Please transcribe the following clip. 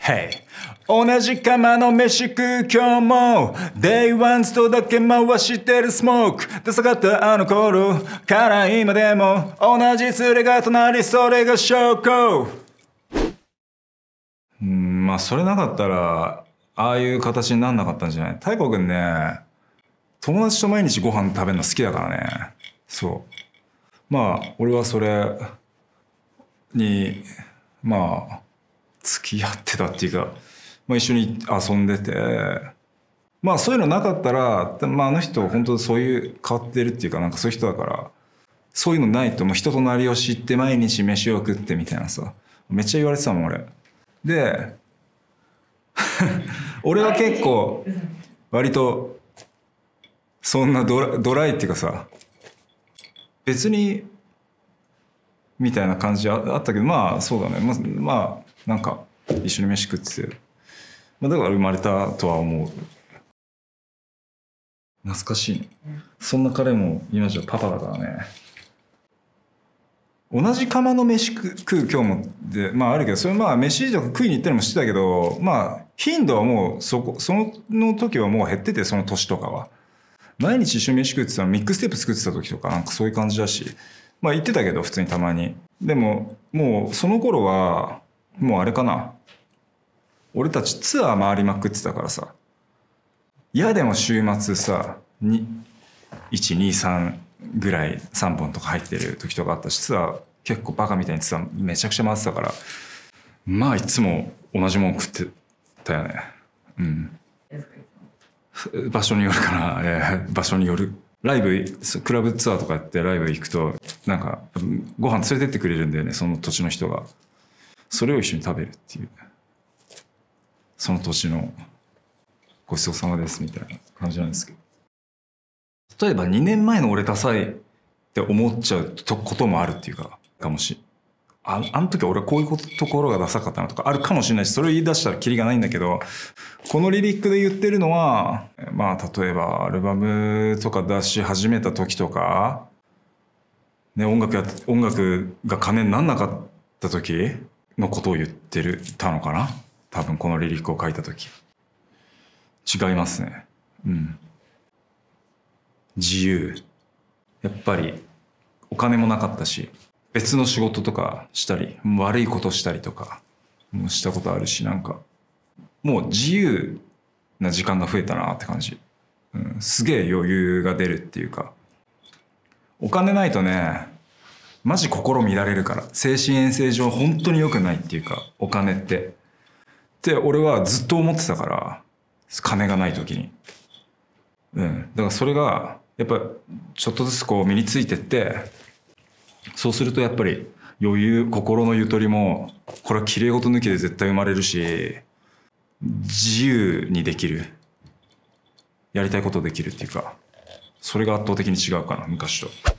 Hey 同じ釜の飯食う今日も Day one ストだけ回してるスモーク出下がったあの頃から今でも同じ連れが隣それが証拠うんまあそれなかったらああいう形になんなかったんじゃない太鼓くんね友達と毎日ご飯食べるの好きだからねそうまあ俺はそれにまあ付き合ってたっていうか、まあ、一緒に遊んでてまあそういうのなかったら、まあ、あの人本当そういう変わってるっていうかなんかそういう人だからそういうのないともう人となりを知って毎日飯を食ってみたいなさめっちゃ言われてたもん俺。で 俺は結構割とそんなドラドライっていうかさ別にみたいな感じあったけどまあそうだねままあなんか一緒に飯食ってて、まあ、だから生まれたとは思う懐かしいねそんな彼も今じゃパパだからね同じ釜の飯食う今日もでまああるけどそれまあ飯とか食いに行ったりもしてたけどまあ頻度はもうそこその時はもう減っててその年とかは毎日一緒に飯食ってたのミックステープ作ってた時とかなんかそういう感じだしまあ言ってたけど普通にたまにでももうその頃はもうあれかな俺たちツアー回りまくってたからさ嫌でも週末さ123ぐらい3本とか入ってる時とかあったしツアー結構バカみたいにツアーめちゃくちゃ回ってたからまあいつも同じもん食ってたよねうん場所によるから、えー、場所によるライブクラブツアーとかやってライブ行くとなんかご飯連れてってくれるんだよねその土地の人がそれを一緒に食べるっていうその土地のごちそうさまですみたいな感じなんですけど例えば2年前の俺ダサいって思っちゃうこともあるっていうかかもしああの時俺こういうところがダサかったなとかあるかもしれないしそれを言い出したらキリがないんだけどこのリリックで言ってるのはまあ例えばアルバムとか出し始めた時とか、ね、音楽や音楽が金になんなかった時のことを言ってるたのかな多分このリリックを書いた時違いますねうん自由やっぱりお金もなかったし別の仕事とかしたり、悪いことしたりとか、もしたことあるし、なんか、もう自由な時間が増えたなって感じ。うん、すげえ余裕が出るっていうか。お金ないとね、マジ心乱れるから。精神衛生上本当に良くないっていうか、お金って。って俺はずっと思ってたから、金がない時に。うん。だからそれが、やっぱちょっとずつこう身についてって、そうするとやっぱり余裕、心のゆとりも、これは綺麗事抜きで絶対生まれるし、自由にできる。やりたいことできるっていうか、それが圧倒的に違うかな、昔と。